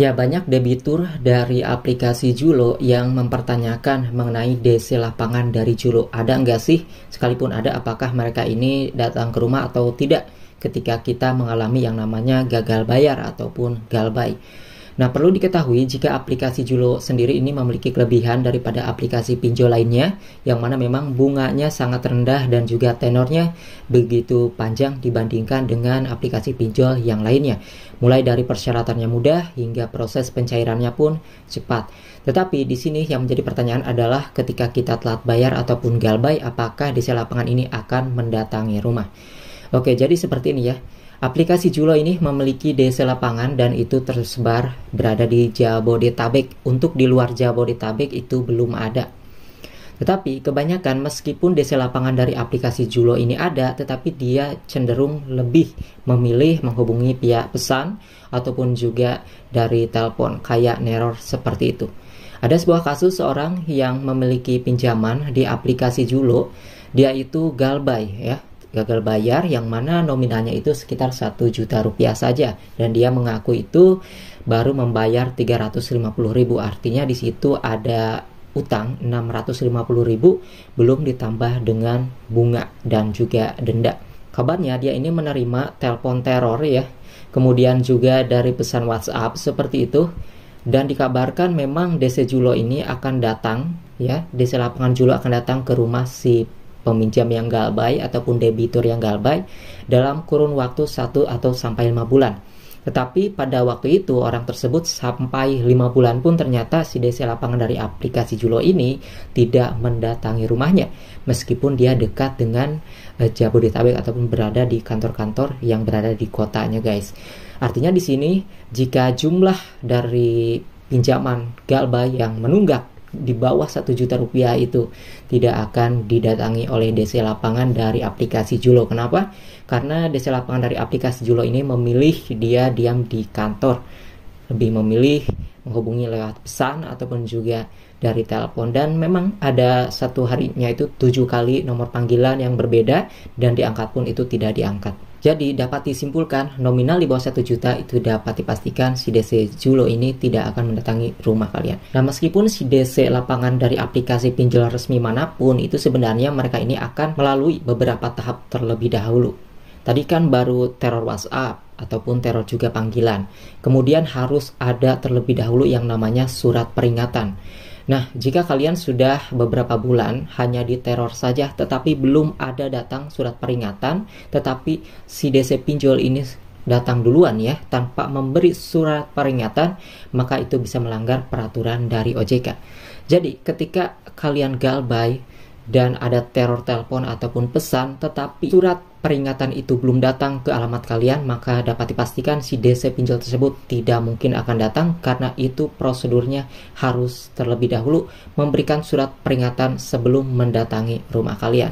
Ya banyak debitur dari aplikasi Julo yang mempertanyakan mengenai DC lapangan dari Julo. Ada nggak sih? Sekalipun ada, apakah mereka ini datang ke rumah atau tidak ketika kita mengalami yang namanya gagal bayar ataupun galbay. Nah, perlu diketahui jika aplikasi Julo sendiri ini memiliki kelebihan daripada aplikasi pinjol lainnya, yang mana memang bunganya sangat rendah dan juga tenornya begitu panjang dibandingkan dengan aplikasi pinjol yang lainnya. Mulai dari persyaratannya mudah hingga proses pencairannya pun cepat. Tetapi di sini yang menjadi pertanyaan adalah ketika kita telat bayar ataupun galbay, apakah di lapangan ini akan mendatangi rumah? Oke, jadi seperti ini ya. Aplikasi Julo ini memiliki DC lapangan dan itu tersebar berada di Jabodetabek. Untuk di luar Jabodetabek itu belum ada. Tetapi kebanyakan meskipun DC lapangan dari aplikasi Julo ini ada, tetapi dia cenderung lebih memilih menghubungi pihak pesan ataupun juga dari telepon kayak neror seperti itu. Ada sebuah kasus seorang yang memiliki pinjaman di aplikasi Julo, dia itu galbay ya, gagal bayar yang mana nominalnya itu sekitar 1 juta rupiah saja dan dia mengaku itu baru membayar 350 ribu artinya di situ ada utang 650 ribu belum ditambah dengan bunga dan juga denda kabarnya dia ini menerima telepon teror ya kemudian juga dari pesan WhatsApp seperti itu dan dikabarkan memang DC Julo ini akan datang ya DC lapangan Julo akan datang ke rumah si peminjam yang galbay ataupun debitur yang galbay dalam kurun waktu 1 atau sampai 5 bulan. Tetapi pada waktu itu orang tersebut sampai 5 bulan pun ternyata si DC lapangan dari aplikasi Julo ini tidak mendatangi rumahnya meskipun dia dekat dengan eh, Jabodetabek ataupun berada di kantor-kantor yang berada di kotanya guys. Artinya di sini jika jumlah dari pinjaman galbay yang menunggak di bawah satu juta rupiah itu tidak akan didatangi oleh DC lapangan dari aplikasi Julo. Kenapa? Karena DC lapangan dari aplikasi Julo ini memilih dia diam di kantor, lebih memilih menghubungi lewat pesan ataupun juga dari telepon dan memang ada satu harinya itu tujuh kali nomor panggilan yang berbeda dan diangkat pun itu tidak diangkat. Jadi dapat disimpulkan nominal di bawah 1 juta itu dapat dipastikan si DC Julo ini tidak akan mendatangi rumah kalian. Nah meskipun si DC lapangan dari aplikasi pinjol resmi manapun itu sebenarnya mereka ini akan melalui beberapa tahap terlebih dahulu. Tadi kan baru teror WhatsApp, ataupun teror juga panggilan. Kemudian harus ada terlebih dahulu yang namanya surat peringatan. Nah, jika kalian sudah beberapa bulan hanya diteror saja tetapi belum ada datang surat peringatan, tetapi si DC pinjol ini datang duluan ya tanpa memberi surat peringatan, maka itu bisa melanggar peraturan dari OJK. Jadi, ketika kalian galbay dan ada teror telepon ataupun pesan, tetapi surat peringatan itu belum datang ke alamat kalian, maka dapat dipastikan si DC pinjol tersebut tidak mungkin akan datang karena itu prosedurnya harus terlebih dahulu memberikan surat peringatan sebelum mendatangi rumah kalian.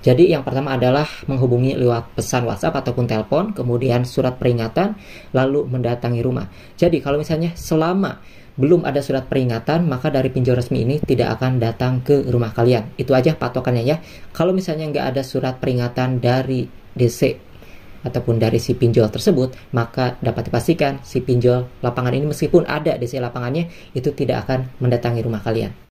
Jadi yang pertama adalah menghubungi lewat pesan WhatsApp ataupun telepon, kemudian surat peringatan, lalu mendatangi rumah. Jadi kalau misalnya selama belum ada surat peringatan, maka dari pinjol resmi ini tidak akan datang ke rumah kalian. Itu aja patokannya ya. Kalau misalnya nggak ada surat peringatan dari DC ataupun dari si pinjol tersebut, maka dapat dipastikan si pinjol lapangan ini meskipun ada DC lapangannya, itu tidak akan mendatangi rumah kalian.